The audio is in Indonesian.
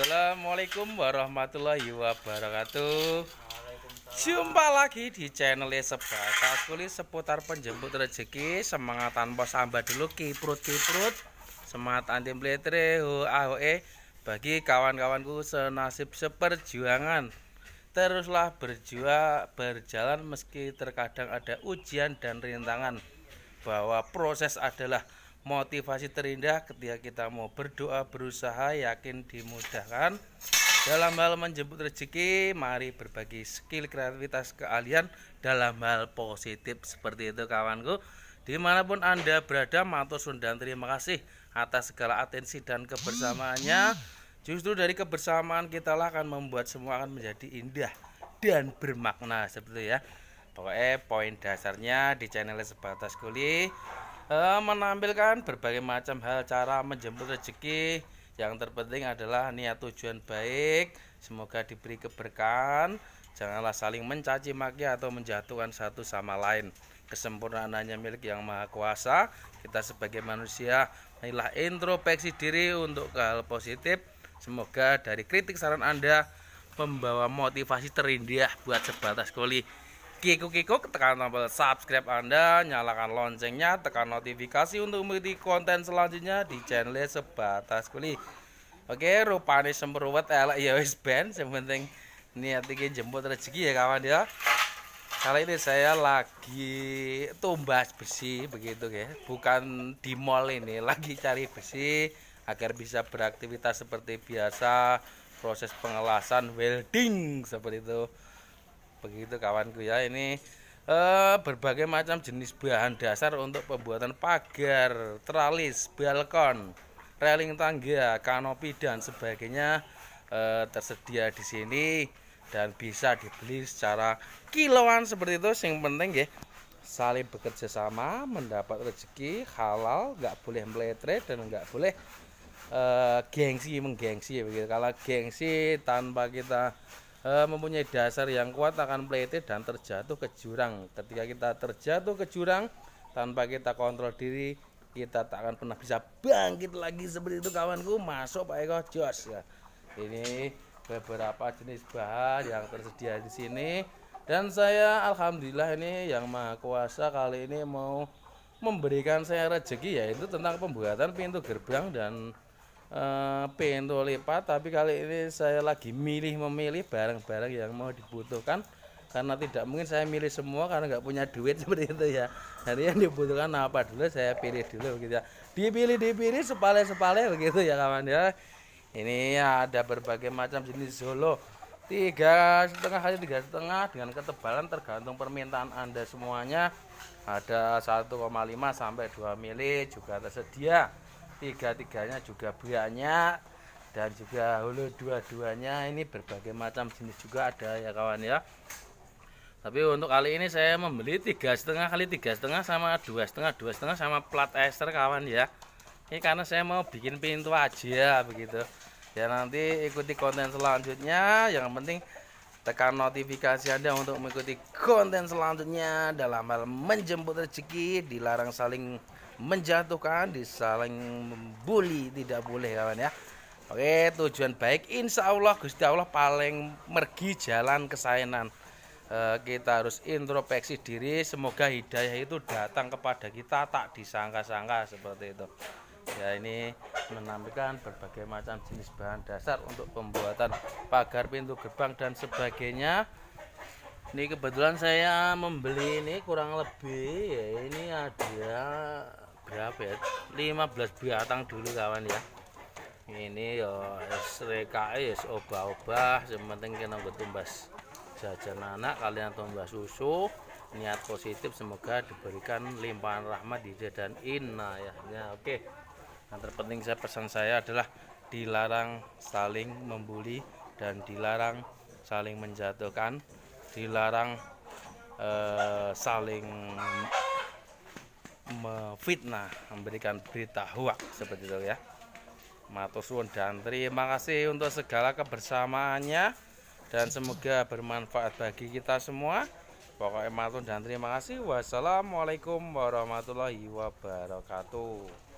Assalamualaikum warahmatullahi wabarakatuh Jumpa lagi di channel Sebatas Kulit seputar penjemput rezeki Semangat tanpa sambat dulu kiprut-kiprut Semangat anti meletre ahoe eh. Bagi kawan-kawanku senasib seperjuangan Teruslah berjuang berjalan meski terkadang ada ujian dan rintangan Bahwa proses adalah motivasi terindah ketika kita mau berdoa, berusaha, yakin dimudahkan. Dalam hal menjemput rezeki, mari berbagi skill kreativitas keahlian dalam hal positif seperti itu kawanku. Dimanapun Anda berada, Matur Sundan terima kasih atas segala atensi dan kebersamaannya. Justru dari kebersamaan kita lah akan membuat semua akan menjadi indah dan bermakna seperti itu ya. Pokoknya poin dasarnya di channel sebatas kuliah Eh, menampilkan berbagai macam hal cara menjemput rezeki yang terpenting adalah niat tujuan baik semoga diberi keberkahan janganlah saling mencaci maki atau menjatuhkan satu sama lain kesempurnaan hanya milik yang maha kuasa kita sebagai manusia inilah introspeksi diri untuk hal positif semoga dari kritik saran anda membawa motivasi terindah buat sebatas koli Kiku-kiku tekan tombol subscribe Anda, nyalakan loncengnya, tekan notifikasi untuk mengikuti konten selanjutnya di channel Sebatas Kuli. Oke, rupanya semperuwet elek ya wis ben, yang niat iki jemput rezeki ya kawan ya. Kali ini saya lagi tumbas besi begitu ya. Bukan di mall ini, lagi cari besi agar bisa beraktivitas seperti biasa, proses pengelasan welding seperti itu begitu kawanku ya ini eh, berbagai macam jenis bahan dasar untuk pembuatan pagar tralis balkon railing tangga kanopi dan sebagainya eh, tersedia di sini dan bisa dibeli secara kiloan seperti itu yang penting ya saling bekerja sama mendapat rezeki halal nggak boleh meletre dan nggak boleh uh, gengsi menggengsi ya begitu kalau gengsi tanpa kita e, mempunyai dasar yang kuat akan pelete dan terjatuh ke jurang. Ketika kita terjatuh ke jurang tanpa kita kontrol diri, kita tak akan pernah bisa bangkit lagi seperti itu kawanku. Masuk Pak Eko Jos ya. Ini beberapa jenis bahan yang tersedia di sini dan saya alhamdulillah ini yang maha kuasa kali ini mau memberikan saya rezeki yaitu tentang pembuatan pintu gerbang dan Eh, uh, pintu lipat tapi kali ini saya lagi milih memilih barang-barang yang mau dibutuhkan karena tidak mungkin saya milih semua karena nggak punya duit seperti itu ya jadi yang dibutuhkan apa dulu saya pilih dulu begitu ya dipilih dipilih sepale sepale begitu ya kawan ya ini ada berbagai macam jenis solo tiga setengah kali tiga setengah dengan ketebalan tergantung permintaan anda semuanya ada 1,5 sampai 2 mili juga tersedia tiga-tiganya juga banyak dan juga hulu dua-duanya ini berbagai macam jenis juga ada ya kawan ya tapi untuk kali ini saya membeli tiga setengah kali tiga setengah sama dua setengah dua setengah sama plat ester kawan ya ini karena saya mau bikin pintu aja begitu ya nanti ikuti konten selanjutnya yang penting tekan notifikasi anda untuk mengikuti konten selanjutnya dalam hal menjemput rezeki dilarang saling menjatuhkan, disaling membuli tidak boleh kawan ya. Oke, tujuan baik insya Allah Gusti Allah paling mergi jalan kesayangan. E, eh, kita harus introspeksi diri, semoga hidayah itu datang kepada kita tak disangka-sangka seperti itu. Ya ini menampilkan berbagai macam jenis bahan dasar untuk pembuatan pagar pintu gerbang dan sebagainya. Ini kebetulan saya membeli ini kurang lebih ya ini ada berapa ya 15 batang dulu kawan ya ini yo ya, SRKI obah-obah yang penting kena tumbas jajan anak kalian tumbas susu niat positif semoga diberikan limpahan rahmat di dan inna ya. oke okay. yang terpenting saya pesan saya adalah dilarang saling membuli dan dilarang saling menjatuhkan dilarang eh, saling memfitnah, memberikan berita hoax seperti itu ya. Matosun dan terima kasih untuk segala kebersamaannya dan semoga bermanfaat bagi kita semua. Pokoknya matur dan terima kasih. Wassalamualaikum warahmatullahi wabarakatuh.